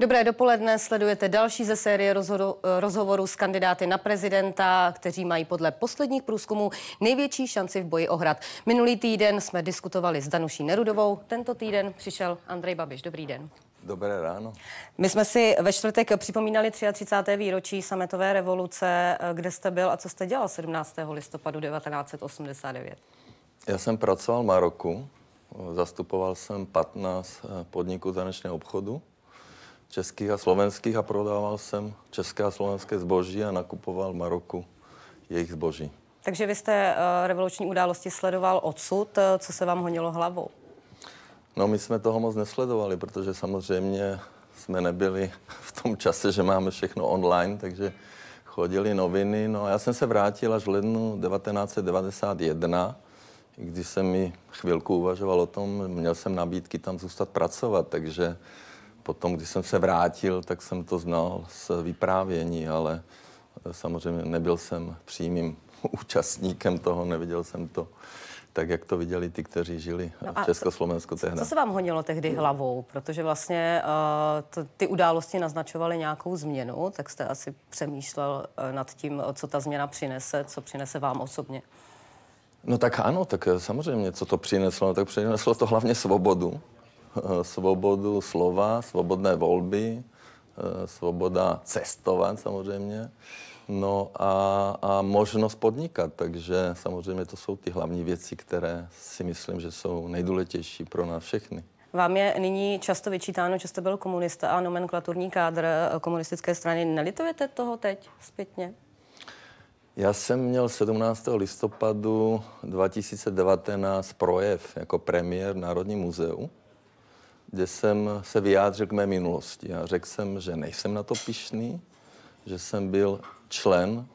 Dobré dopoledne, sledujete další ze série rozhodu, rozhovorů s kandidáty na prezidenta, kteří mají podle posledních průzkumů největší šanci v boji o hrad. Minulý týden jsme diskutovali s Danuší Nerudovou, tento týden přišel Andrej Babiš. Dobrý den. Dobré ráno. My jsme si ve čtvrtek připomínali 33. výročí sametové revoluce. Kde jste byl a co jste dělal 17. listopadu 1989? Já jsem pracoval v Maroku, zastupoval jsem 15 eh, podniků tanečního obchodu českých a slovenských a prodával jsem české a slovenské zboží a nakupoval v Maroku jejich zboží. Takže vy jste eh, revoluční události sledoval odsud, eh, co se vám honilo hlavou? No, my jsme toho moc nesledovali, protože samozřejmě jsme nebyli v tom čase, že máme všechno online, takže chodili noviny. No já jsem se vrátil až v lednu 1991, když jsem mi chvilku uvažoval o tom, měl jsem nabídky tam zůstat pracovat, takže potom, když jsem se vrátil, tak jsem to znal z vyprávění, ale e, samozřejmě nebyl jsem přímým účastníkem toho, neviděl jsem to tak, jak to viděli ty, kteří žili e, no v Československu tehdy. Co se vám honilo tehdy hlavou? Protože vlastně uh, to, ty události naznačovaly nějakou změnu, tak jste asi přemýšlel uh, nad tím, co ta změna přinese, co přinese vám osobně. No tak ano, tak samozřejmě, co to přineslo? No, tak přineslo to hlavně svobodu, Eh, svobodu slova, svobodné volby, eh, svoboda cestovat samozřejmě, no a, a možnost podnikat. Takže samozřejmě to jsou ty hlavní věci, které si myslím, že jsou nejdůležitější pro nás všechny. Vám je nyní často vyčítáno, že jste byl komunista a nomenklaturní kádr eh, komunistické strany. Nelitujete toho teď zpětně? Já jsem měl 17. listopadu 2019 projev jako premiér v Národním muzeu kde jsem se vyjádřil k mé minulosti. A řekl jsem, že nejsem na to pišný, že jsem byl člen,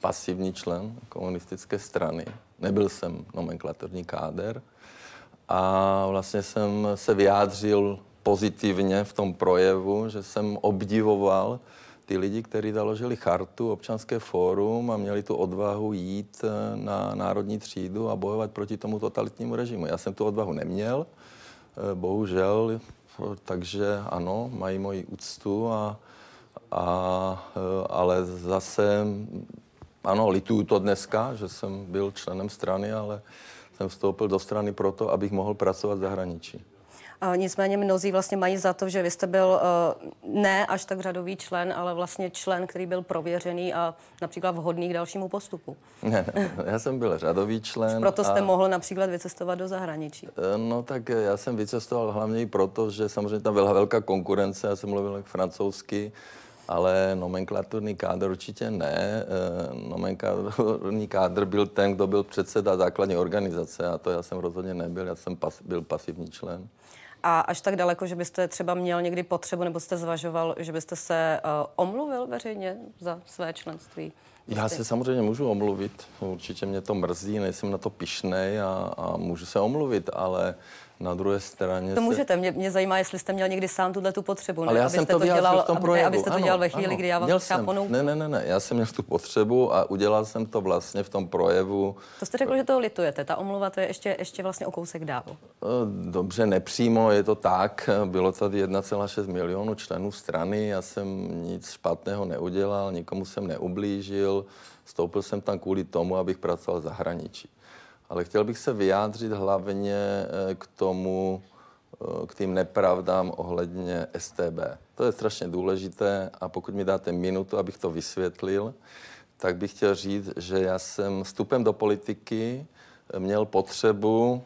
pasivní člen komunistické strany. Nebyl jsem nomenklaturní káder. A vlastně jsem se vyjádřil pozitivně v tom projevu, že jsem obdivoval ty lidi, kteří založili chartu, občanské fórum a měli tu odvahu jít eh, na národní třídu a bojovat proti tomu totalitnímu režimu. Já jsem tu odvahu neměl, Eh, bohužel, takže ano, mají moji úctu, a, a, eh, ale zase, ano, lituju to dneska, že jsem byl členem strany, ale jsem vstoupil do strany proto, abych mohl pracovat v zahraničí. Nicméně mnozí vlastně mají za to, že vy jste byl eh, ne až tak řadový člen, ale vlastně člen, který byl prověřený a například vhodný k dalšímu postupu. Ne, ne já jsem byl řadový člen. Proto jste a... mohl například vycestovat do zahraničí. Eh, no tak eh, já jsem vycestoval hlavně i proto, že samozřejmě tam byla velká konkurence, já jsem mluvil francouzsky, ale nomenklaturní kádr určitě ne. Nomenklaturní kádr byl ten, kdo byl předseda základní organizace a to já jsem rozhodně nebyl, já jsem pas, byl pasivní člen a až tak daleko, že byste třeba měl někdy potřebu nebo jste zvažoval, že byste se uh, omluvil veřejně za své členství? Já se prostě- samozřejmě můžu omluvit, určitě mě to mrzí, nejsem na to pišnej a, a můžu se omluvit, ale na druhé straně... To můžete, se... mě, mě zajímá, jestli jste měl někdy sám tuhle tu potřebu, ne? Ale já abyste jsem to, to dělal, v tom projevu. abyste to ano, dělal ve chvíli, ano, kdy já vám cháponu... Ne, ne, ne, ne, já jsem měl tu potřebu a udělal jsem to vlastně v tom projevu. To jste řekl, že to litujete, ta omluva to je ještě, ještě vlastně o kousek dál. Eh, dobře, nepřímo je to tak, bylo tady 1,6 milionu členů strany, já jsem nic špatného neudělal, nikomu jsem neublížil, Stoupil jsem tam kvůli tomu, abych pracoval v zahraničí ale chtěl bych se vyjádřit hlavně eh, k tomu, eh, k tým nepravdám ohledně STB. To je strašně důležité a pokud mi dáte minutu, abych to vysvětlil, tak bych chtěl říct, že já jsem vstupem do politiky eh, měl potřebu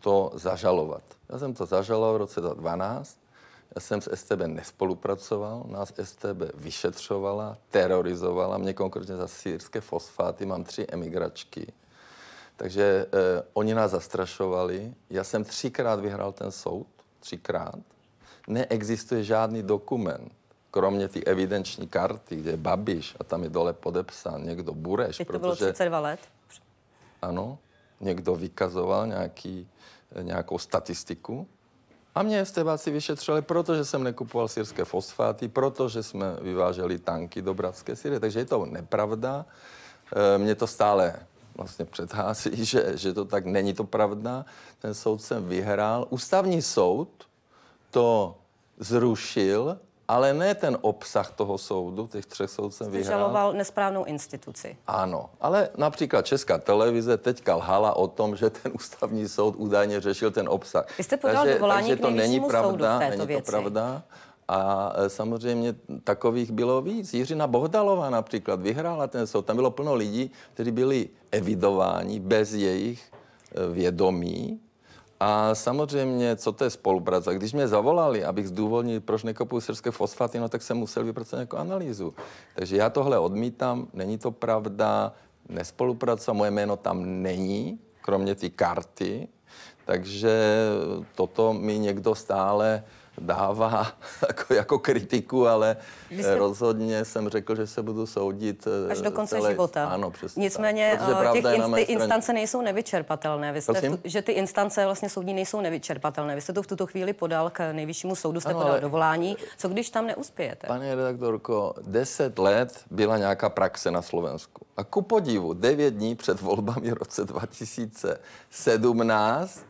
to zažalovat. Já jsem to zažaloval v roce 2012, já jsem s STB nespolupracoval, nás STB vyšetřovala, terorizovala, mě konkrétně za sírské fosfáty, mám tři emigračky. Takže eh, oni nás zastrašovali. Já jsem třikrát vyhrál ten soud, třikrát. Neexistuje žádný dokument, kromě ty evidenční karty, kde je Babiš a tam je dole podepsán někdo Bureš. Teď to protože, bylo 32 let. Ano, někdo vykazoval nějaký, eh, nějakou statistiku. A mě si vyšetřili, protože jsem nekupoval syrské fosfáty, protože jsme vyváželi tanky do bratské Syrie. Takže je to nepravda. Eh, mě to stále vlastně předhází, že, že to tak není to pravda. Ten soud jsem vyhrál. Ústavní soud to zrušil, ale ne ten obsah toho soudu, těch třech soud jsem vyhrál. žaloval nesprávnou instituci. Ano, ale například Česká televize teďka lhala o tom, že ten ústavní soud údajně řešil ten obsah. Vy jste podal dovolání takže, takže to k není pravda, soudu v této není věci. to pravda. A e, samozřejmě takových bylo víc. Jiřina Bohdalová například vyhrála ten soud. Tam bylo plno lidí, kteří byli evidováni bez jejich e, vědomí. A samozřejmě, co to je spolupráce? Když mě zavolali, abych zdůvodnil, proč nekopuju srdské fosfaty, no tak jsem musel vypracovat nějakou analýzu. Takže já tohle odmítám, není to pravda, nespolupráce, moje jméno tam není, kromě ty karty, takže toto mi někdo stále dává jako, jako kritiku, ale eh, jste... rozhodně jsem řekl, že se budu soudit. Eh, Až do konce celé... života. Ano, přesně. Nicméně tak. Eh, těch inst- instance nejsou nevyčerpatelné. Vy jste tu, že ty instance vlastně soudní nejsou nevyčerpatelné. Vy jste to v tuto chvíli podal k nejvyššímu soudu, jste ano, podal ale... dovolání. Co když tam neuspějete? Pane redaktorko, deset let byla nějaká praxe na Slovensku. A ku podivu, devět dní před volbami v roce 2017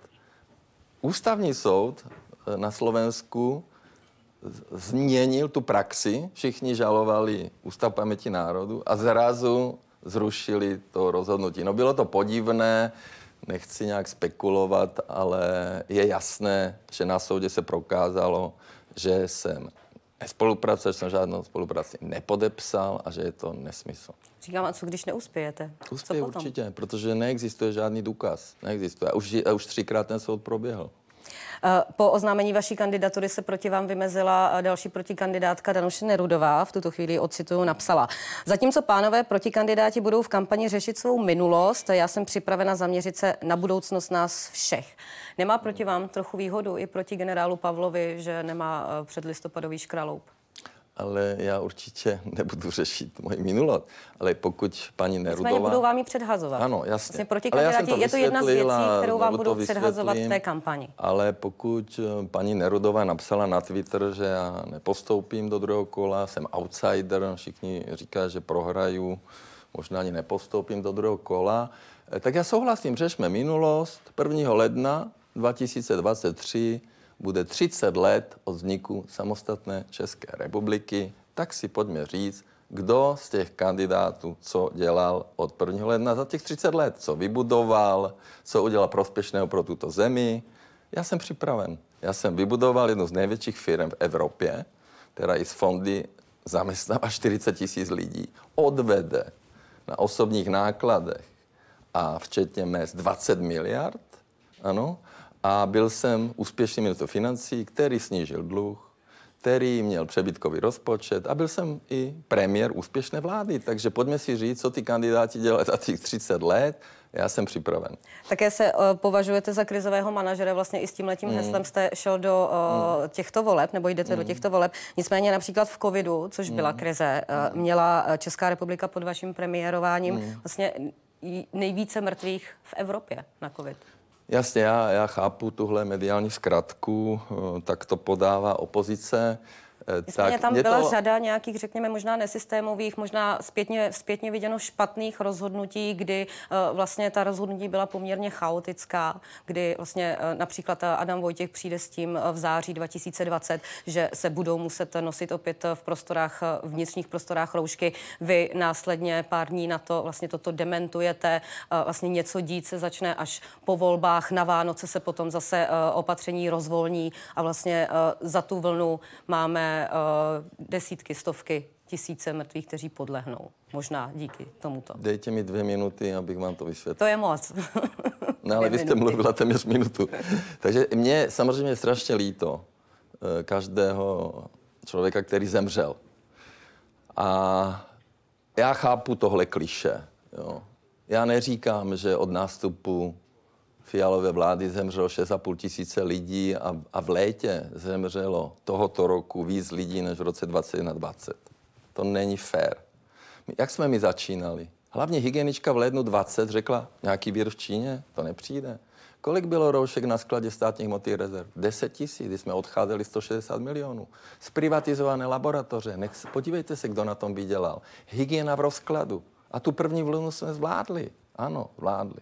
Ústavní soud Eh, na Slovensku změnil tu praxi, všichni žalovali Ústav paměti národu a zrazu zrušili to rozhodnutí. No bylo to podivné, nechci nějak spekulovat, ale je jasné, že na soudě se prokázalo, že jsem nespolupracoval, že jsem žádnou spolupráci nepodepsal a že je to nesmysl. Říkám, a co když neuspějete? Uspěje určitě, protože neexistuje žádný důkaz. Neexistuje. A už, a už třikrát ten soud proběhl. Eh, po oznámení vaší kandidatury se proti vám vymezila eh, další protikandidátka Danuše Nerudová, v tuto chvíli ocituju, napsala. Zatímco pánové protikandidáti budou v kampani řešit svou minulost, já jsem připravena zaměřit se na budoucnost nás všech. Nemá proti vám trochu výhodu i proti generálu Pavlovi, že nemá eh, předlistopadový škraloup? ale já určitě nebudu řešit moji minulost. Ale pokud paní Nerudová... Nicméně budou vám ji předhazovat. Ano, vlastně jasně. Vlastně proti ale já jsem to je to jedna z věcí, kterou vám budou předhazovat v té kampani. Ale pokud eh, paní Nerudová napsala na Twitter, že já nepostoupím do druhého kola, jsem outsider, všichni říkají, že prohraju, možná ani nepostoupím do druhého kola, eh, tak já souhlasím, řešme minulost. 1. ledna 2023 bude 30 let od vzniku samostatné České republiky, tak si pojďme říct, kdo z těch kandidátů co dělal od 1. ledna za těch 30 let, co vybudoval, co udělal prospěšného pro tuto zemi. Já jsem připraven. Já jsem vybudoval jednu z největších firm v Evropě, která i z fondy zaměstnává 40 tisíc lidí, odvede na osobních nákladech a včetně mest 20 miliard, ano, a byl jsem úspěšný ministr financí, který snížil dluh, který měl přebytkový rozpočet a byl jsem i premiér úspěšné vlády. Takže pojďme si říct, co ty kandidáti dělali za těch 30 let. Já jsem připraven. Také se uh, považujete za krizového manažera, vlastně i s letím mm. heslem jste šel do uh, mm. těchto voleb, nebo jdete mm. do těchto voleb. Nicméně například v covidu, což mm. byla krize, uh, měla Česká republika pod vaším premiérováním mm. vlastně nejvíce mrtvých v Evropě na covid. Jasně, já, já chápu tuhle mediální zkratku, eh, tak to podává opozice. Eh, tak tam byla to... řada nějakých, řekněme, možná nesystémových, možná zpětně, zpětně viděno špatných rozhodnutí, kdy uh, vlastně ta rozhodnutí byla poměrně chaotická, kdy vlastně uh, například Adam Vojtěch přijde s tím v září 2020, že se budou muset nosit opět v prostorách, v vnitřních prostorách roušky. Vy následně pár dní na to vlastně toto dementujete, uh, vlastně něco dít se začne až po volbách, na Vánoce se potom zase opatření rozvolní a vlastně za tu vlnu máme Eh, desítky, stovky tisíce mrtvých, kteří podlehnou. Možná díky tomuto. Dejte mi dvě minuty, abych vám to vysvětlil. To je moc. no ale vy jste mluvila téměř minutu. Takže mě samozřejmě strašně líto eh, každého člověka, který zemřel. A já chápu tohle kliše. Jo. Já neříkám, že od nástupu Fialové vlády zemřelo 6,5 tisíce lidí a, a v létě zemřelo tohoto roku víc lidí než v roce 2020. To není fér. Jak jsme my začínali? Hlavně hygienička v lednu 20 řekla, nějaký vír v Číně, to nepřijde. Kolik bylo roušek na skladě státních hmotných rezerv? 10 tisíc, když jsme odcházeli 160 milionů. Zprivatizované laboratoře, nech, podívejte se, kdo na tom vydělal. Hygiena v rozkladu. A tu první vlnu jsme zvládli. Ano, vládli.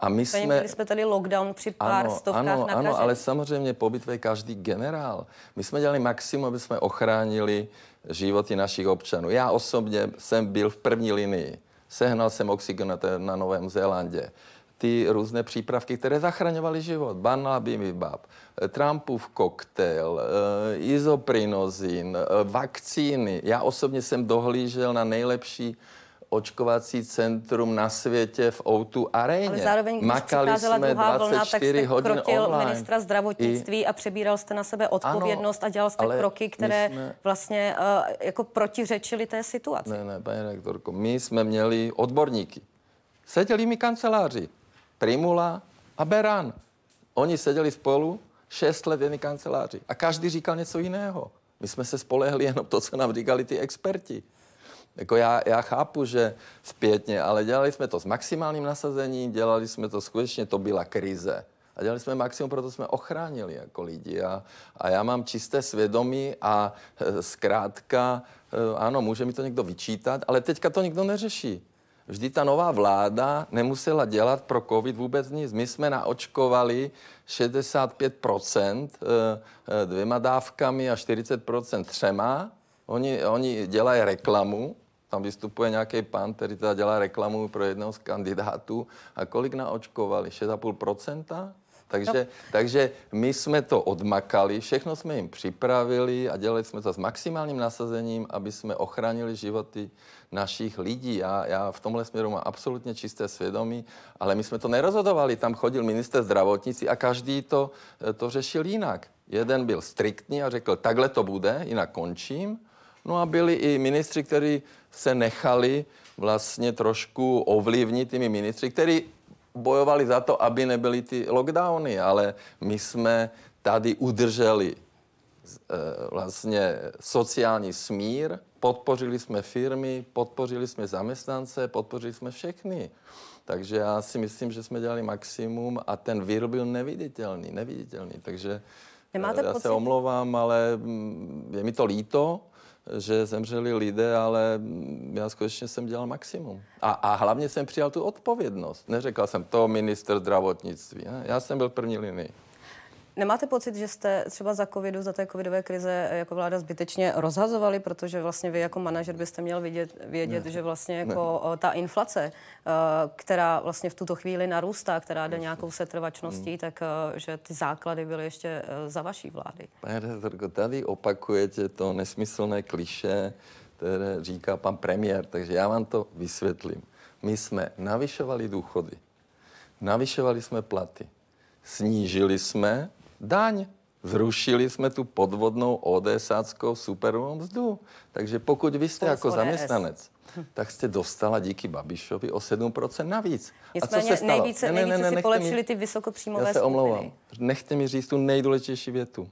A my Pane, jsme... Měli jsme tady lockdown při pár ano, stovkách ano, nakažen. ano, ale samozřejmě po bitvě každý generál. My jsme dělali maximum, aby jsme ochránili životy našich občanů. Já osobně jsem byl v první linii. Sehnal jsem oxigen na Novém Zélandě ty různé přípravky, které zachraňovaly život. Banabimibab, eh, Trumpův koktejl, eh, izoprinozin, eh, vakcíny. Já osobně jsem dohlížel na nejlepší očkovací centrum na světě v O2 aréně. Ale zároveň, když Makali jsme druhá 24 vlna, tak jste krotil online. ministra zdravotnictví I... a přebíral jste na sebe odpovědnost ano, a dělal jste kroky, které jsme... vlastně uh, jako protiřečily té situaci. Ne, ne, paní rektorko, my jsme měli odborníky. Seděli mi kanceláři. Primula a Beran. Oni seděli spolu šest let v kanceláři a každý říkal něco jiného. My jsme se spolehli jenom to, co nám říkali ty experti. Jako já, já chápu, že zpětně, ale dělali jsme to s maximálním nasazením, dělali jsme to skutečně, to byla krize. A dělali jsme maximum, proto jsme ochránili jako lidi. A, a já mám čisté svědomí a e, zkrátka, e, ano, může mi to někdo vyčítat, ale teďka to nikdo neřeší. Vždy ta nová vláda nemusela dělat pro covid vůbec nic. My jsme naočkovali 65% e, dvěma dávkami a 40% třema. Oni, oni dělají reklamu, tam vystupuje nějaký pán, který teda dělá reklamu pro jednoho z kandidátů. A kolik naočkovali? 6,5%? Takže, no. takže my jsme to odmakali, všechno jsme jim připravili a dělali jsme to s maximálním nasazením, aby jsme ochránili životy našich lidí. Já, já v tomhle směru mám absolutně čisté svědomí, ale my jsme to nerozhodovali. Tam chodil minister zdravotnictví a každý to, eh, to řešil jinak. Jeden byl striktní a řekl, takhle to bude, jinak končím. No a byli i ministři, kteří se nechali vlastně trošku ovlivnit těmi ministři, kteří bojovali za to, aby nebyly ty lockdowny, ale my jsme tady udrželi e, vlastně sociální smír, podpořili jsme firmy, podpořili jsme zaměstnance, podpořili jsme všechny. Takže já si myslím, že jsme dělali maximum a ten vír byl neviditelný, neviditelný. Takže Nemáte e, já pocit? se omlouvám, ale mm, je mi to líto, že zemřeli lidé, ale já skutečně jsem dělal maximum. A, a hlavně jsem přijal tu odpovědnost. Neřekl jsem to minister zdravotnictví. Ne? Já jsem byl první linii. Nemáte pocit, že jste třeba za covidu, za té covidové krize eh, jako vláda zbytečně rozhazovali, protože vlastně vy jako manažer byste měl vidět, vědět, ne. že vlastně jako ne. ta inflace, eh, která vlastně v tuto chvíli narůstá, která jde nějakou setrvačností, hmm. tak eh, že ty základy byly ještě za vaší vlády. Pane Rezerko, tady opakujete to nesmyslné kliše, které říká pan premiér, takže já vám to vysvětlím. My jsme navyšovali důchody, navyšovali jsme platy, snížili jsme daň. Zrušili jsme tu podvodnou ODSáckou superovou mzdu. Takže pokud vy jste jako zaměstnanec, tak jste dostala díky Babišovi o 7% navíc. Nicméně A co se stalo? nejvíce, ne, ne, ne, ne, si polepšili mi, ty vysokopříjmové Já se skupiny. omlouvám. Nechte mi říct tu nejdůležitější větu.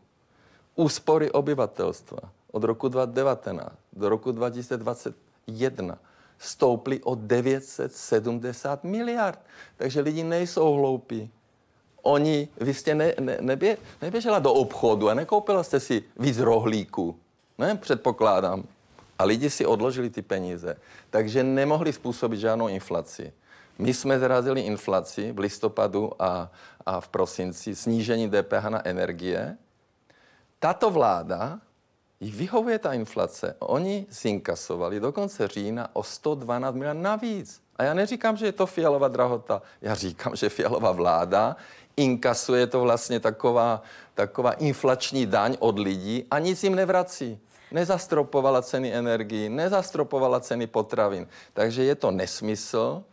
Úspory obyvatelstva od roku 2019 do roku 2021 stouply o 970 miliard. Takže lidi nejsou hloupí oni, vy jste ne, ne, nebě, neběžela do obchodu a nekoupila jste si víc rohlíku. Ne, předpokládám. A lidi si odložili ty peníze. Takže nemohli způsobit žádnou inflaci. My jsme zrazili inflaci v listopadu a, a v prosinci, snížení DPH na energie. Tato vláda, jí vyhovuje ta inflace. Oni zinkasovali do konce října o 112 milionů navíc. A já neříkám, že je to fialová drahota. Já říkám, že fialová vláda inkasuje to vlastně taková, taková inflační daň od lidí a nic jim nevrací. Nezastropovala ceny energii, nezastropovala ceny potravin. Takže je to nesmysl.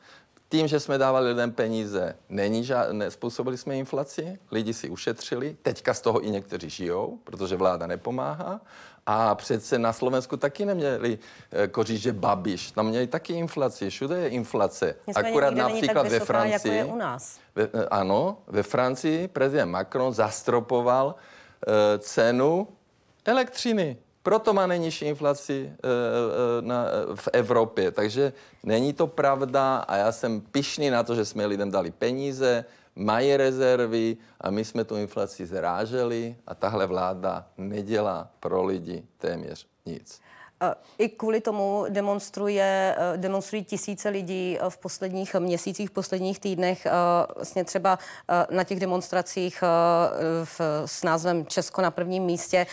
Tím, že jsme dávali lidem peníze, není žádné, způsobili jsme inflaci, lidi si ušetřili, teďka z toho i někteří žijou, protože vláda nepomáhá a přece na Slovensku taky neměli eh, koříže Babiš. Tam měli taky inflaci. Všude je inflace. Nicméně Akurát například vysoká, ve Francii. Jako je u nás. Ve, eh, ano, ve Francii prezident Macron zastropoval uh, cenu elektřiny. Proto má nejnižší inflaci uh, na, v Evropě. Takže není to pravda a já jsem pišný na to, že jsme lidem dali peníze, mají rezervy a my jsme tu inflaci zráželi a tahle vláda nedělá pro lidi téměř nic. I kvůli tomu demonstruje, eh, demonstrují tisíce lidí eh, v posledních měsících, v posledních týdnech, eh, vlastně třeba na těch demonstracích v, s názvem Česko na prvním místě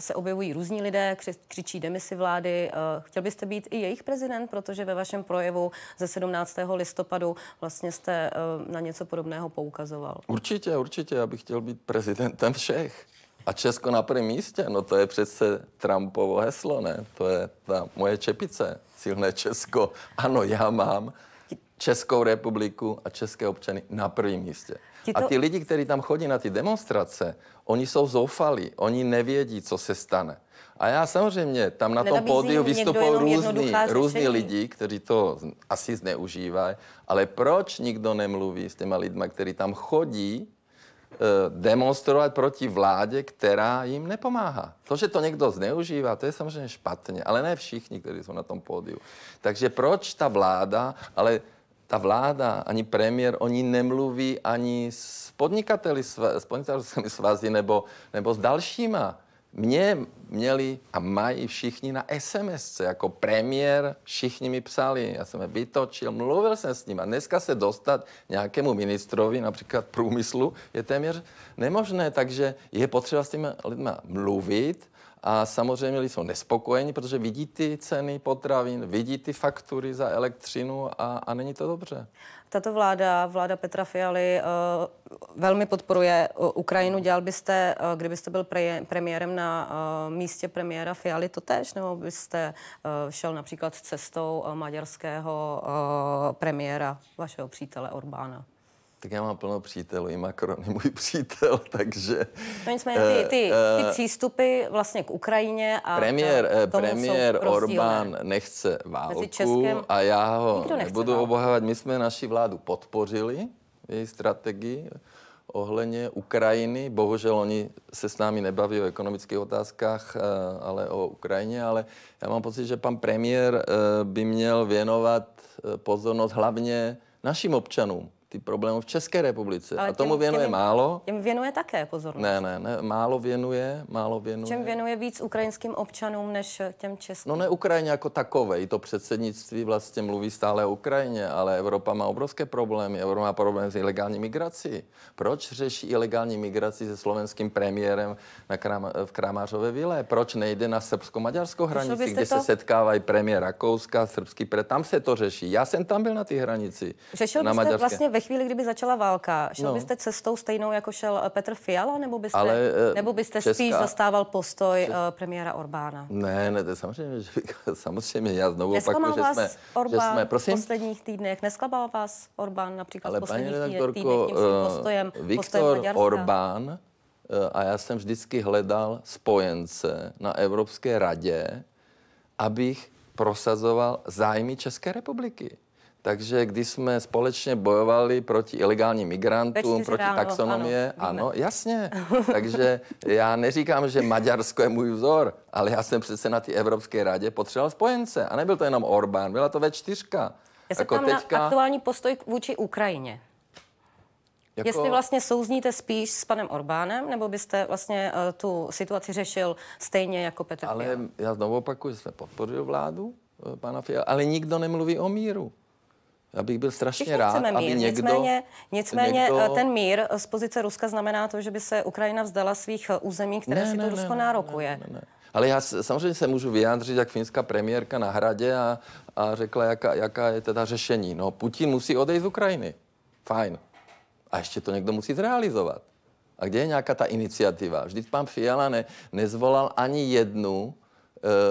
se objevují různí lidé, křičí demisi vlády. Chtěl byste být i jejich prezident, protože ve vašem projevu ze 17. listopadu vlastně jste na něco podobného poukazoval. Určitě, určitě. Já bych chtěl být prezidentem všech. A Česko na prvním místě, no to je přece Trumpovo heslo, ne? To je ta moje čepice, silné Česko. Ano, já mám Českou republiku a české občany na prvním místě. Ti to... A ty lidi, kteří tam chodí na ty demonstrace, oni jsou zoufalí, oni nevědí, co se stane. A já samozřejmě tam na tom pódiu vystupují různí, různí lidi, kteří to asi zneužívají, ale proč nikdo nemluví s těma lidma, kteří tam chodí Eh, demonstrovat proti vládě, která jim nepomáhá. To, že to někdo zneužívá, to je samozřejmě špatně, ale ne všichni, kteří jsou na tom pódiu. Takže proč ta vláda, ale ta vláda, ani premiér, oni nemluví ani s podnikateli, s podnikatelskými svazy nebo, nebo s dalšíma. Mě měli a mají všichni na SMS, jako premiér, všichni mi psali, já jsem je vytočil, mluvil jsem s ním a dneska se dostat nějakému ministrovi, například průmyslu, je téměř nemožné, takže je potřeba s těmi lidmi mluvit a samozřejmě lidi jsou nespokojeni, protože vidí ty ceny potravin, vidí ty faktury za elektřinu a, a není to dobře. Tato vláda, vláda Petra Fialy, eh, velmi podporuje eh, Ukrajinu. Dělal byste, eh, kdybyste byl pre, premiérem na místě premiéra Fialy, to tež? Nebo byste šel například cestou maďarského premiéra, vašeho přítele Orbána? Tak já mám plno přítelů, i Macron je můj přítel, takže... No nicméně ty, eh, ty, ty eh, přístupy vlastně k Ukrajině a... Premiér, to, eh, premiér Orbán nechce válku Českem, a já ho nebudu obohávat. My jsme naši vládu podpořili, její strategii ohledně Ukrajiny. Bohužel oni se s námi nebaví o ekonomických otázkách, ale o Ukrajině, ale já mám pocit, že pan premiér by měl věnovat pozornost hlavně našim občanům, ty problémy v České republice. Ale a tomu těm, věnuje těm, málo. Těm věnuje také pozornost. Ne, ne, ne, málo věnuje, málo věnuje. Čem věnuje víc ukrajinským občanům než eh, těm českým? No ne Ukrajině jako takové. I to předsednictví vlastně mluví stále o Ukrajině, ale Evropa má obrovské problémy. Evropa má problémy s ilegální migrací. Proč řeší ilegální migraci se slovenským premiérem na Krám, v Kramářové vile? Proč nejde na srbsko-maďarskou hranici, kde to... se setkávají premiér Rakouska, srbský pre... Tam se to řeší. Já jsem tam byl na té hranici. Řešil na byste maďarské. vlastně ve chvíli, kdyby začala válka, šel no. byste cestou stejnou, jako šel eh, Petr Fiala, nebo byste, Ale, eh, nebo byste Česká... spíš zastával postoj Uh, premiéra Orbána? Ne, ne, to samozřejmě, že, samozřejmě, já znovu opakuju, že jsme, Orbán že jsme, prosím? v posledních týdnech, nesklabal vás Orbán například Ale v posledních týdnech tím svým postojem, Viktor postojem Orbán, a já jsem vždycky hledal spojence na Evropské radě, abych prosazoval zájmy České republiky. Takže když jsme společně bojovali proti ilegálním migrantům, proti ráno, taxonomie, ano, ano jasně. Takže já neříkám, že Maďarsko je můj vzor, ale já jsem přece na té Evropské radě potřeboval spojence. A nebyl to jenom Orbán, byla to ve čtyřka. Já se jako teďka... na aktuální postoj vůči Ukrajině. Jako... Jestli vlastně souzníte spíš s panem Orbánem, nebo byste vlastně uh, tu situaci řešil stejně jako Petr Ale Fiala? já znovu opakuju, jsme podpořili vládu uh, pana Fiala, ale nikdo nemluví o míru. Já bych byl strašně Všichni rád, mír, aby někdo, nicméně, nicméně někdo... Eh, ten mír eh, z pozice Ruska znamená to, že by se Ukrajina vzdala svých eh, území, které ne, si ne, to Rusko ne, nárokuje. Ne, ne, ne. Ale já samozřejmě se můžu vyjádřit, jak finská premiérka na hradě a, a řekla, jaká, jaká je teda řešení. No, Putin musí odejít z Ukrajiny. Fajn. A ještě to někdo musí zrealizovat. A kde je nějaká ta iniciativa? Vždyť pan Fiala ne, nezvolal ani jednu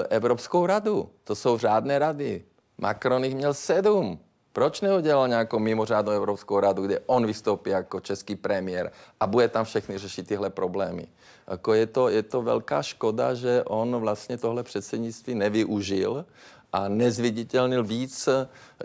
e, Evropskou radu. To jsou řádné rady. Macron jich měl sedm. Proč neudělal nějakou mimořádnou Evropskou radu, kde on vystoupí jako český premiér a bude tam všechny řešit tyhle problémy? Jako je, to, je to velká škoda, že on vlastně tohle předsednictví nevyužil a nezviditelnil víc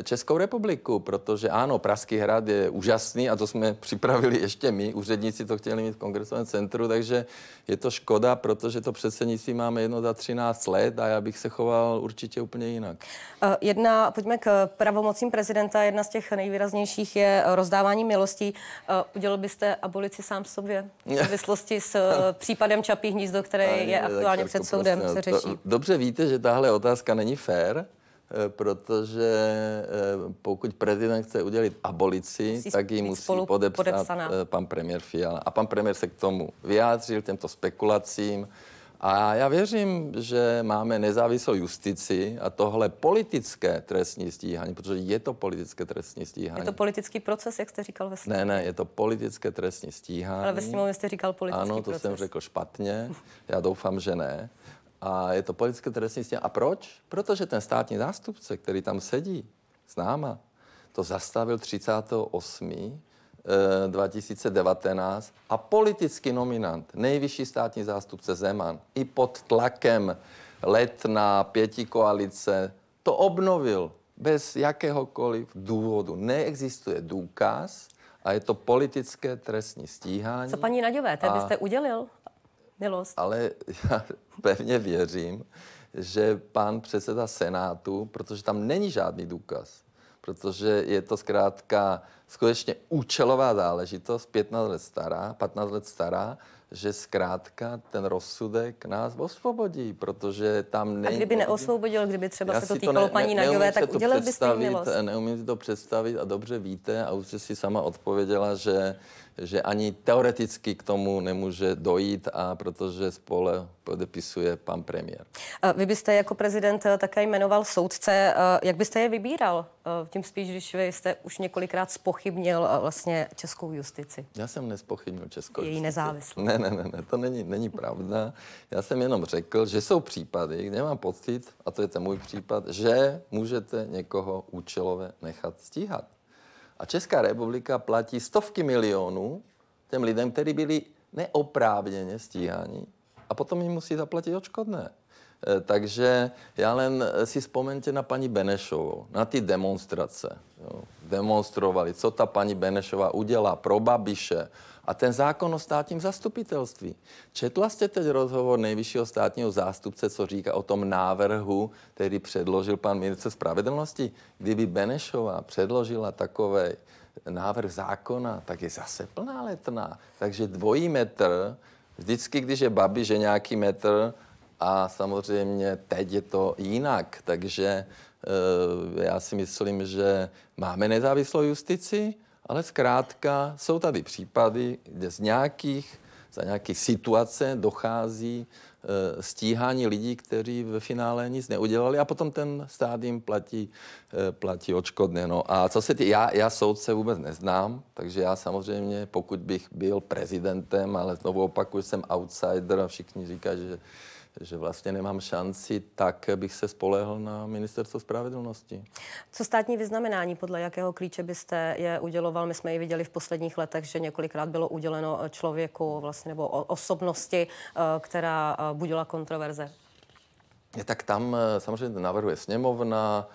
Českou republiku, protože ano, Pražský hrad je úžasný a to jsme připravili ještě my, úředníci to chtěli mít v kongresovém centru, takže je to škoda, protože to předsednictví máme jedno za 13 let a já bych se choval určitě úplně jinak. Eh, jedna, pojďme k pravomocím prezidenta, jedna z těch nejvýraznějších je eh, rozdávání milostí. Eh, udělal byste abolici sám sobě v souvislosti s případem Čapí hnízdo, který je aktuálně jako před prostě, soudem, no, se řeší. To, dobře víte, že tahle otázka není fér, Eh, protože eh, pokud prezident chce udělit abolici, musí tak ji musí podepsat podepsaná. Eh, pan premiér Fiala. A pan premiér se k tomu vyjádřil, těmto spekulacím. A já věřím, že máme nezávislou justici a tohle politické trestní stíhání, protože je to politické trestní stíhání. Je to politický proces, jak jste říkal ve sněmovně? Ne, ne, je to politické trestní stíhání. Ale ve sněmovně jste říkal politický proces. Ano, to proces. jsem řekl špatně. Já doufám, že ne a je to politické trestní stíhání. A proč? Protože ten státní zástupce, který tam sedí s náma, to zastavil 38. 2019 eh, a politický nominant, nejvyšší státní zástupce Zeman, i pod tlakem let na pěti koalice, to obnovil bez jakéhokoliv důvodu. Neexistuje důkaz a je to politické trestní stíhání. Co paní Naďové, té byste udělil? milost. Ale já pevně věřím, že pan předseda Senátu, protože tam není žádný důkaz, protože je to zkrátka skutečně účelová záležitost, 15 let stará, 15 let stará, že zkrátka ten rozsudek nás osvobodí, protože tam není... A kdyby neosvobodil, kdyby třeba Já se to týkalo to ne, paní ne, Naďové, tak udělal byste milost. Neumím si to představit a dobře víte, a už jste si sama odpověděla, že, že ani teoreticky k tomu nemůže dojít, a protože spole podepisuje pan premiér. A vy byste jako prezident eh, také jmenoval soudce. Eh, jak byste je vybíral? Eh, tím spíš, když vy jste už několikrát spochybnil vlastně českou justici. Já jsem nespochybnil českou Její justici. Její nezávislost. Ne, ne ne, ne, ne, to není, není pravda. Já jsem jenom řekl, že jsou případy, kde mám pocit, a to je ten můj případ, že můžete někoho účelově nechat stíhat. A Česká republika platí stovky milionů těm lidem, kteří byli neoprávněně stíháni a potom jim musí zaplatit odškodné. E, takže já len si vzpomeňte na paní Benešovou, na ty demonstrace. Jo. Demonstrovali, co ta paní Benešová udělá pro Babiše, a ten zákon o státním zastupitelství. Četla jste teď rozhovor nejvyššího státního zástupce, co říká o tom návrhu, který předložil pan ministr spravedlnosti. Kdyby Benešová předložila takový návrh zákona, tak je zase plná letná. Takže dvojí metr, vždycky, když je babi, že nějaký metr, a samozřejmě teď je to jinak. Takže eh, já si myslím, že máme nezávislou justici, ale zkrátka jsou tady případy, kde z nějakých, za nějaké situace dochází e, stíhání lidí, kteří ve finále nic neudělali a potom ten stát jim platí, e, platí odškodné. No a co se tý, já, já soudce vůbec neznám, takže já samozřejmě, pokud bych byl prezidentem, ale znovu opakuju, jsem outsider a všichni říkají, že že vlastně nemám šanci, tak bych se spolehl na ministerstvo spravedlnosti. Co státní vyznamenání, podle jakého klíče byste je uděloval? My jsme ji viděli v posledních letech, že několikrát bylo uděleno člověku vlastně, nebo osobnosti, eh, která eh, budila kontroverze. Tak tam eh, samozřejmě navrhuje sněmovna,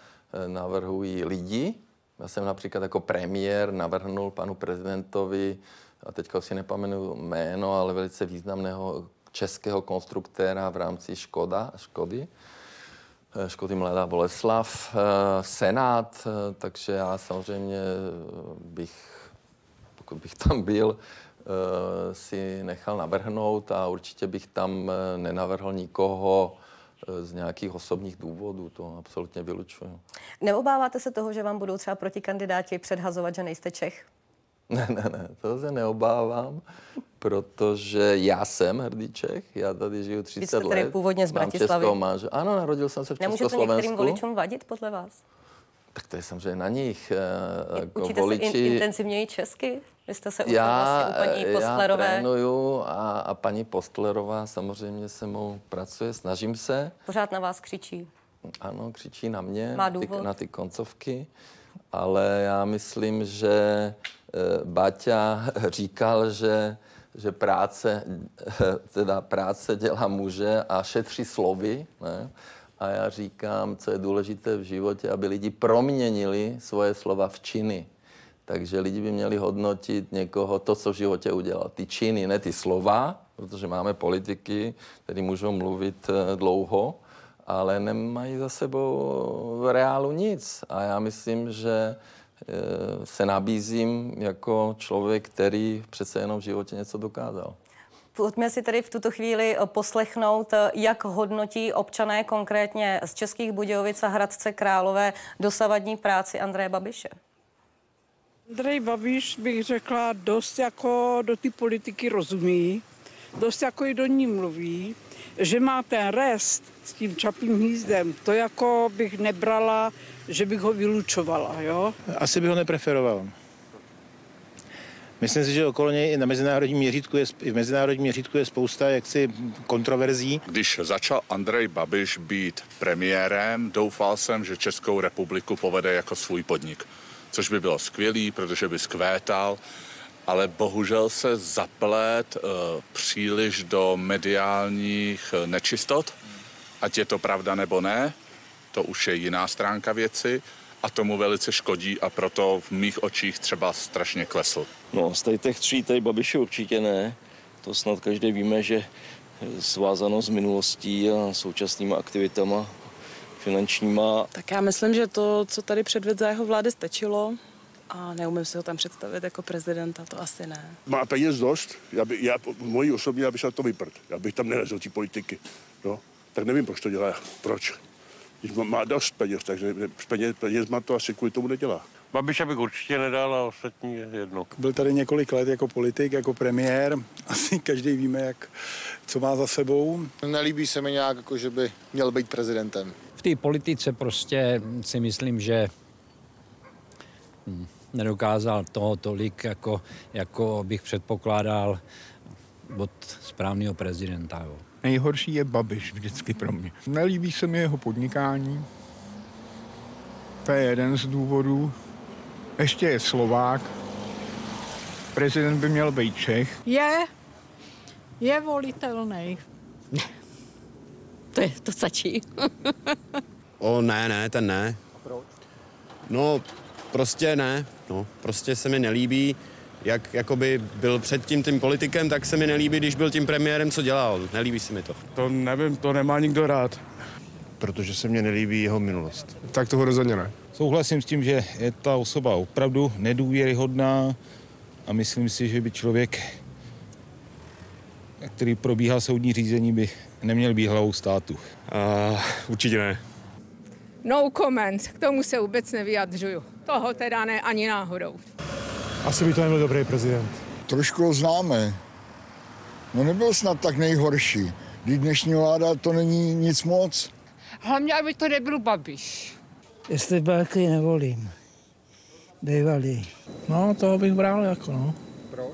navrhují lidi. Já jsem například jako premiér navrhnul panu prezidentovi, a teďka si nepamenu jméno, ale velice významného českého konstruktéra v rámci Škoda, Škody. Eh, Škody Mladá Boleslav, eh, Senát, eh, takže já samozřejmě bych, pokud bych tam byl, si nechal navrhnout a určitě bych tam nenavrhl nikoho z nějakých osobních důvodů, to absolutně vylučuju. Neobáváte se toho, že vám budou třeba protikandidáti předhazovat, že nejste Čech? Ne, ne, ne, to se neobávám, protože já jsem hrdý Čech, já tady žiju 30 Vy jste tady let. původně z Bratislavy. Mám ano, narodil jsem se v Nemůže Československu. Nemůže to některým voličům vadit podle vás? Tak to je samozřejmě na nich. Eh, jako Učíte voliči... se in, intenzivněji česky? Vy jste se já, vlastně u paní eh, Postlerové. Já trénuju a, a paní Postlerová samozřejmě se mnou pracuje, snažím se. Pořád na vás křičí. Ano, křičí na mě, Má důvod? ty, na ty koncovky ale já myslím, že eh, Baťa říkal, že, že práce, teda práce dělá muže a šetří slovy. Ne? A já říkám, co je důležité v životě, aby lidi proměnili svoje slova v činy. Takže lidi by měli hodnotit někoho to, co v životě udělal. Ty činy, ne ty slova, protože máme politiky, kteří můžou mluvit eh, dlouho, ale nemají za sebou v reálu nic. A já myslím, že eh, se nabízím jako člověk, který přece jenom v životě něco dokázal. Pojďme si tedy v tuto chvíli eh, poslechnout, eh, jak hodnotí občané konkrétně z Českých Budějovic a Hradce Králové dosavadní práci Andreje Babiše. Andrej Babiš bych řekla dost jako do ty politiky rozumí, dost jako i do ní mluví že má ten rest s tím čapím hnízdem, to jako bych nebrala, že bych ho vylučovala, jo? Asi bych ho nepreferoval. Myslím si, že okolo něj i na mezinárodním měřítku je, i v mezinárodním měřítku je spousta jaksi kontroverzí. Když začal Andrej Babiš být premiérem, doufal jsem, že Českou republiku povede jako svůj podnik, což by bylo skvělý, protože by skvétal ale bohužel se zaplet eh, příliš do mediálních eh, nečistot, ať je to pravda nebo ne, to už je jiná stránka věci a tomu velice škodí a proto v mých očích třeba strašně klesl. No, z těch tří tady Babiši určitě ne. To snad každý víme, že svázano s minulostí a současnýma aktivitama finančníma. Tak já myslím, že to, co tady předvedl za jeho vlády, stačilo a neumím si ho tam představit jako prezidenta, to asi ne. Má peněz dost, já, by, já mojí osobně, já bych se na to vyprd, já bych tam nelezl ty politiky, no. Tak nevím, proč to dělá, proč. Když má, má dost peněz, takže peněz, peněz má to asi kvůli tomu nedělá. Babiš, bych určitě nedal a ostatní je jedno. Byl tady několik let jako politik, jako premiér. Asi každý víme, jak, co má za sebou. Nelíbí se mi nějak, jako, že by měl být prezidentem. V té politice prostě si myslím, že... Hmm nedokázal toho tolik, jako, jako bych předpokládal od správného prezidenta. Jo. Nejhorší je Babiš vždycky pro mě. Nelíbí se mi jeho podnikání. To je jeden z důvodů. Ještě je Slovák. Prezident by měl být Čech. Je, je volitelný. to je, to stačí. o ne, ne, ten ne. A proč? No, prostě ne. No, prostě se mi nelíbí, jak jakoby byl předtím tím politikem, tak se mi nelíbí, když byl tím premiérem, co dělal. Nelíbí se mi to. To nevím, to nemá nikdo rád. Protože se mně nelíbí jeho minulost. Tak toho rozhodně ne. Souhlasím s tím, že je ta osoba opravdu nedůvěryhodná a myslím si, že by člověk, který probíhá soudní řízení, by neměl být hlavou státu. Uh, určitě ne. No comments, k tomu se vůbec nevyjadřuju. Toho teda ne ani náhodou. Asi by to nebyl dobrý prezident. Trošku ho známe. No nebyl snad tak nejhorší. Když dnešní vláda to není nic moc. Hlavně, aby to nebyl Babiš. Jestli Barkley nevolím. Bývalý. No, toho bych bral jako, no. Proč?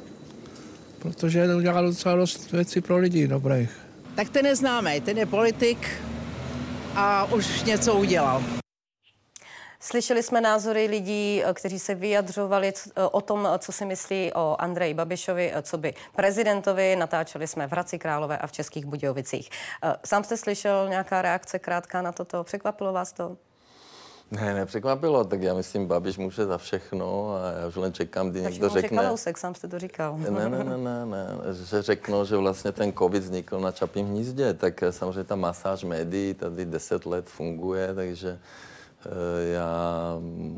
Protože to udělá docela dost věcí pro lidi dobrých. Tak ten neznámý, ten je politik, a už něco udělal. Slyšeli jsme názory lidí, kteří se vyjadřovali o tom, co si myslí o Andreji Babišovi, co by prezidentovi. Natáčeli jsme v Hradci Králové a v Českých Budějovicích. Eh, sám jste slyšel nějaká reakce krátká na toto? Překvapilo vás to? Ne, nepřekvapilo, tak já myslím, Babiš může za všechno a já už len čekám, kdy někdo řekne... řekne... sám jste to říkal. Ne, ne, ne, ne, ne, že řeknou, že vlastně ten covid vznikl na Čapím hnízdě, tak eh, samozřejmě ta masáž médií tady 10 let funguje, takže eh, já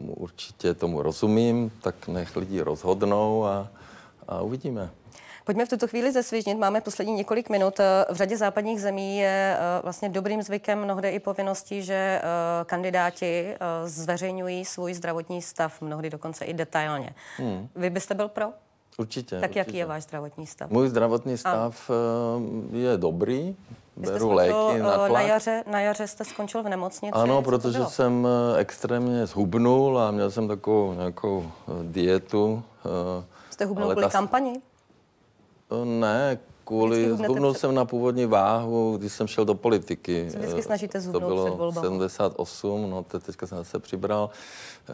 určitě tomu rozumím, tak nech lidi rozhodnou a, a uvidíme. Pojďme v tuto chvíli zesvěžnit. Máme poslední několik minut. Eh, v řadě západních zemí je eh, vlastně dobrým zvykem mnohde i povinností, že eh, kandidáti zveřejňují svůj zdravotní stav, mnohdy dokonce i detailně. Hmm. Vy byste byl pro? Určitě. Tak určitě. jaký je váš zdravotní stav? Můj zdravotní stav ano. je dobrý. Beru skončil, léky na tlak. Na jaře, na jaře jste skončil v nemocnici? Ano, protože jsem extrémně zhubnul a měl jsem takovou nějakou dietu. Jste hubnul kvůli ta... kampani? Eh, ne, kvůli, zhubnul před... jsem na původní váhu, když jsem šel do politiky. Co vždycky eh, snažíte zhubnout to bylo před volbama. 78, no te, teďka jsem se přibral,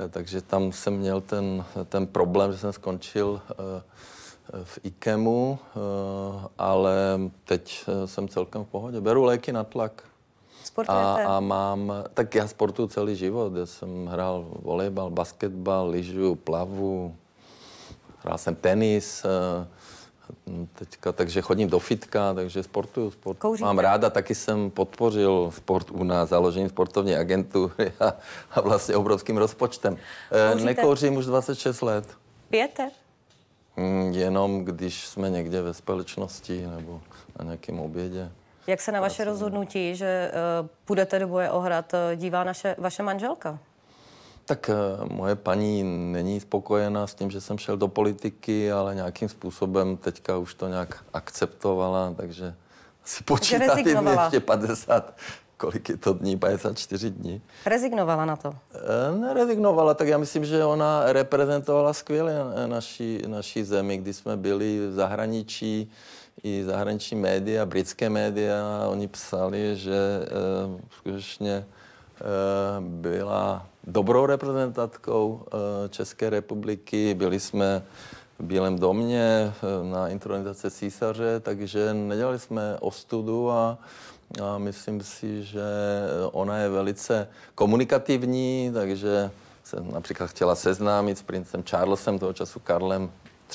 eh, takže tam jsem měl ten, ten problém, že jsem skončil v IKEMu, ale teď jsem celkem v pohodě. Beru léky na tlak. A, a mám, tak já sportuju celý život. Já jsem hrál volejbal, basketbal, lyžu, plavu, hrál jsem tenis, teďka, takže chodím do fitka, takže sportuju sport. Kouříte? Mám ráda, taky jsem podpořil sport u nás, založení sportovní agentury a, a vlastně obrovským rozpočtem. E, Kouříte? Nekouřím už 26 let. Pijete? Mm, jenom když jsme někde ve společnosti nebo na nějakém obědě. Jak se na vaše rozhodnutí, že e, půjdete do boje ohrad, e, dívá naše, vaše manželka? Tak eh, moje paní není spokojená s tím, že jsem šel do politiky, ale nějakým způsobem teďka už to nějak akceptovala, takže si počítá ještě 50, kolik je to dní, 54 dní. Rezignovala na to? Eh, nerezignovala, tak já myslím, že ona reprezentovala skvěle naší naší zemi, kdy jsme byli v zahraničí, i zahraniční média, britské média, oni psali, že e, skutečně Eh, byla dobrou reprezentantkou eh, České republiky, byli jsme v Bílém domě eh, na intronizace císaře, takže nedělali jsme ostudu a, a myslím si, že ona je velice komunikativní, takže se například chtěla seznámit s princem Charlesem, toho času Karlem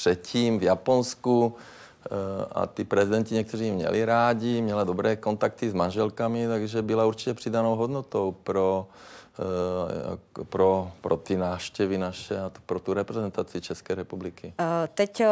III. v Japonsku, Eh, a ty prezidenti někteří měli rádi, měla dobré kontakty s manželkami, takže byla určitě přidanou hodnotou pro, eh, pro, pro ty náštěvy naše a pro tu reprezentaci České republiky. Eh, teď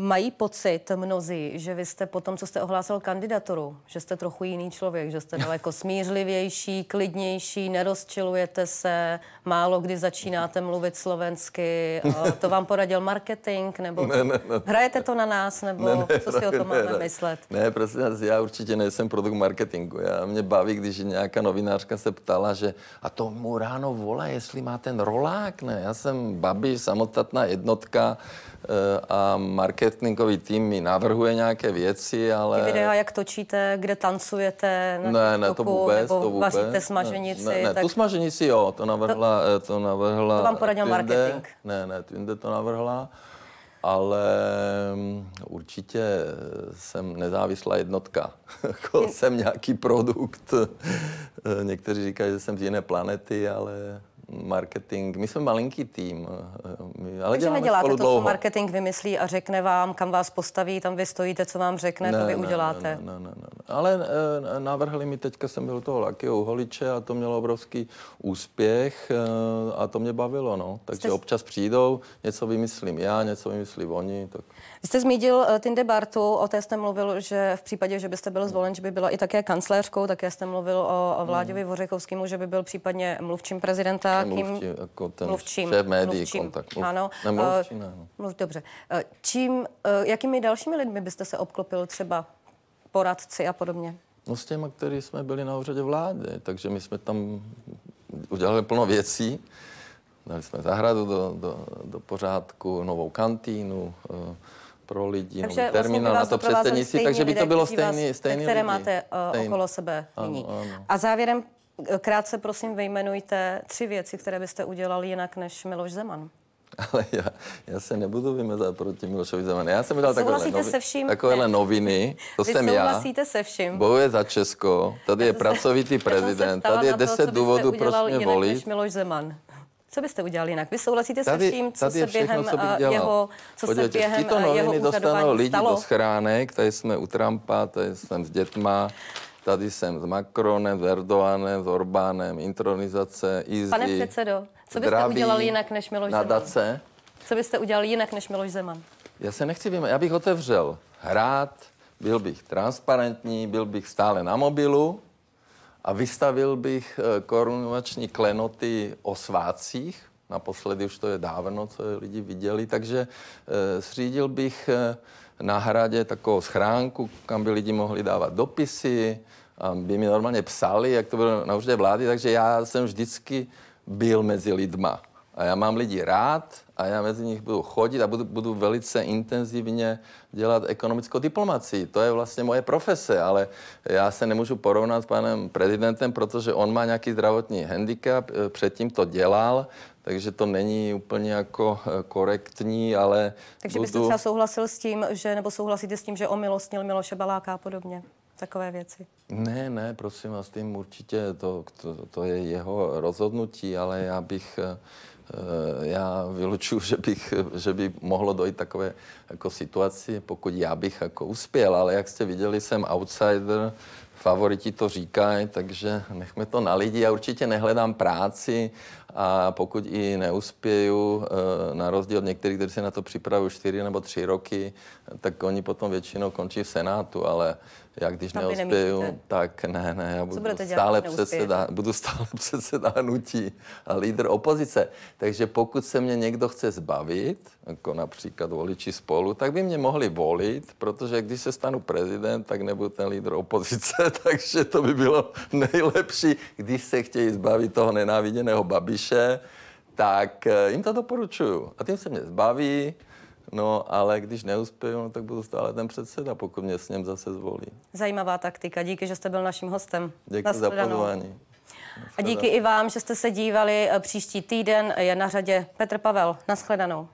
mají pocit mnozí, že vy jste po tom, co jste ohlásil kandidaturu, že jste trochu jiný člověk, že jste daleko smířlivější, klidnější, nerozčilujete se, málo kdy začínáte mluvit slovensky. To vám poradil marketing, nebo ne, ne, ne. hrajete to na nás, nebo ne, ne, co si o tom ne, máme ne, myslet? Ne, prosím vás, já určitě nejsem produkt marketingu. Já mě baví, když nějaká novinářka se ptala, že a to mu ráno volá, jestli má ten rolák, ne? Já jsem babi, samostatná jednotka, Eh, a marketingový tým mi navrhuje nějaké věci, ale... Ty videa, jak točíte, kde tancujete na Ne, ne, to vůbec, nebo to vůbec. vaříte smaženici. Ne, ne, ne tak... tu smaženici jo, to navrhla... To, eh, to, navrhla to vám poradil tinde. marketing. Ne, ne, Twinde to navrhla ale mm, určitě jsem nezávislá jednotka. Jako jsem nějaký produkt. Eh, někteří říkají, že jsem z jiné planety, ale marketing. My jsme malinký tým, eh, my, ale Takže děláme neděláte spolu to, dlouho. co marketing vymyslí a řekne vám, kam vás postaví, tam vy stojíte, co vám řekne, ne, to vy ne, uděláte. Ne, ne, ne, ne. Ale e, navrhli mi, teďka jsem byl toho Lakio Uholiče a to mělo obrovský úspěch e, a to mě bavilo, no. Takže Jste... občas přijdou, něco vymyslím já, něco vymyslí oni, tak... jste zmínil uh, Tinde Bartu, o té jste mluvil, že v případě, že byste byl zvolen, že by byla i také kancléřkou, také jste mluvil o, o Vláďovi hmm. Vořechovskému, že by byl případně mluvčím prezidenta nějakým... Mluvčí, jako ten mluvčím, šéf médií, mluvčím, kontakt. Mluv, ano. Ne, eh, mluvčí, ne, no. Mluv, dobře. Eh, čím, eh, jakými dalšími lidmi byste se obklopil třeba poradci a podobně? No s těma, který jsme byli na úřadě vlády, takže my jsme tam udělali plno věcí. Dali jsme zahradu do, do, do pořádku, novou kantýnu, pro lidi, takže nový vlastně terminál vlastně na to předsednictví, takže by to bylo stejný, stejný které lidi. máte uh, stejný. okolo sebe nyní. Ano, ano. A závěrem Krátce prosím vyjmenujte tři věci, které byste udělal jinak než Miloš Zeman. Ale já, já se nebudu vymezat proti Milošovi Zemanovi. Já jsem udělal takovéhle, novi, se vším? takovéhle noviny, to Vy jsem já. se vším. Bojuje za Česko, tady je pracovitý prezident, tady je deset důvodů, proč mě volit. Než Miloš Zeman. Co byste udělali jinak? Vy souhlasíte tady, se vším, co tady se všechno, bych eh, dělal. jeho, co Podívejte, se během Tyto eh, noviny jeho dostanou lidi stalo? do schránek, tady jsme u Trumpa, tady jsem s dětma, Tady jsem s Macronem, s Erdoganem, s Orbánem, intronizace, easy, Pane předsedo, co byste zdraví, udělal jinak než Miloš nadace? Zeman? Co byste udělal jinak než Miloš Zeman? Já se nechci vyjmenovat, já bych otevřel hrát, byl bych transparentní, byl bych stále na mobilu a vystavil bych eh, korunovační klenoty o svácích. Naposledy už to je dávno, co lidi viděli, takže e, zřídil bych e, na hradě takovou schránku, kam by lidi mohli dávat dopisy, by mi normálně psali, jak to bylo na úřadě vlády, takže já jsem vždycky byl mezi lidma. A já mám lidi rád a já mezi nich budu chodit a budu, budu velice intenzivně dělat ekonomickou diplomacii. To je vlastně moje profese, ale já se nemůžu porovnat s panem prezidentem, protože on má nějaký zdravotní handicap, eh, předtím to dělal, takže to není úplně jako eh, korektní, ale... Takže budu... byste třeba souhlasil s tím, že, nebo souhlasíte s tím, že omilostnil Miloše Baláka a podobně? takové věci? Ne, ne, prosím vás, tím určitě to, to, to je jeho rozhodnutí, ale já bych, eh, eh, já vylučuju, že, bych, že by mohlo dojít takové jako situaci, pokud já bych jako uspěl, ale jak jste viděli, jsem outsider, favoriti to říkají, takže nechme to na lidi. Já určitě nehledám práci a pokud i neuspěju, eh, na rozdíl od některých, kteří se na to připravují čtyři nebo tři roky, tak oni potom většinou končí v Senátu, ale já když Tam neuspěju, tak ne, ne, já budu dělat, stále, předseda, budu stále předseda hnutí a lídr opozice. Takže pokud se mě někdo chce zbavit, jako například voliči spolu, tak by mě mohli volit, protože když se stanu prezident, tak nebudu ten lídr opozice, takže to by bylo nejlepší, když se chtějí zbavit toho nenáviděného babiš píše, tak eh, jim to doporučuju. A tím se mě zbaví, No, ale když neuspěju, no, tak budu stále ten předseda, pokud mě s ním zase zvolí. Zajímavá taktika. Díky, že jste byl naším hostem. Děkuji za pozvání. A díky i vám, že jste se dívali. Eh, příští týden je na řadě Petr Pavel. Naschledanou.